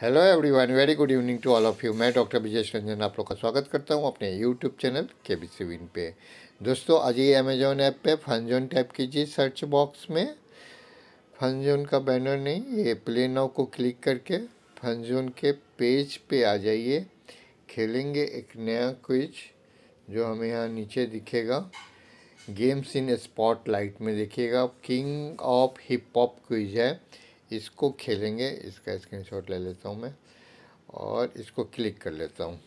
hello everyone very good evening to all of you मैं doctor Vijesh Ranjan आप लोग का स्वागत करता हूं अपने यूट्यूब चैनल के बी सी विन पे दोस्तों आज ये अमेजोन ऐप पे फनजोन टाइप कीजिए सर्च बॉक्स में फनजोन का बैनर नहीं ये प्ले नाउ को क्लिक करके फनजोन के पेज पे आ जाइए खेलेंगे एक नया क्विज जो हमें यहाँ नीचे दिखेगा गेम्स इन स्पॉट लाइट में देखिएगा king of hip hop quiz है इसको खेलेंगे इसका स्क्रीनशॉट ले लेता हूँ मैं और इसको क्लिक कर लेता हूँ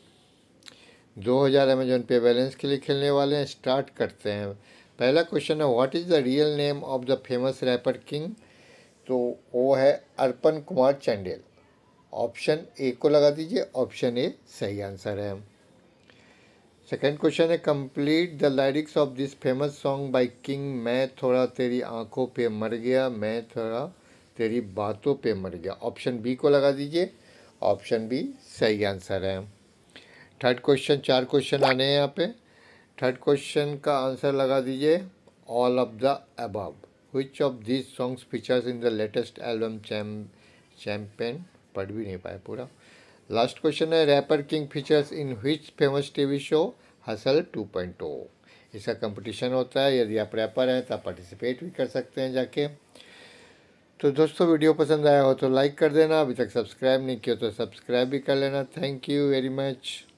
दो हज़ार अमेजोन पे बैलेंस के लिए खेलने वाले हैं स्टार्ट करते हैं पहला क्वेश्चन है what is the real name of the famous rapper king तो वो है अर्पण कुमार चंडेल ऑप्शन ए को लगा दीजिए ऑप्शन ए सही आंसर है सेकेंड क्वेश्चन है complete the lyrics of this famous song by king मैं थोड़ा तेरी आंखों पे मर गया मैं थोड़ा तेरी बातों पे मर गया ऑप्शन बी को लगा दीजिए ऑप्शन बी सही आंसर है थर्ड क्वेश्चन चार क्वेश्चन आने हैं यहाँ पे थर्ड क्वेश्चन का आंसर लगा दीजिए all of the above which of these songs features in the latest album champ champion पढ़ भी नहीं पाए पूरा लास्ट क्वेश्चन है rapper king features in which famous TV show hustle two point O इसका कंपटीशन होता है यदि आप रैपर हैं तो आप पार्टिसिपेट भी कर सकते हैं जाके तो दोस्तों वीडियो पसंद आया हो तो लाइक कर देना अभी तक सब्सक्राइब नहीं किया तो सब्सक्राइब भी कर लेना थैंक यू वेरी मच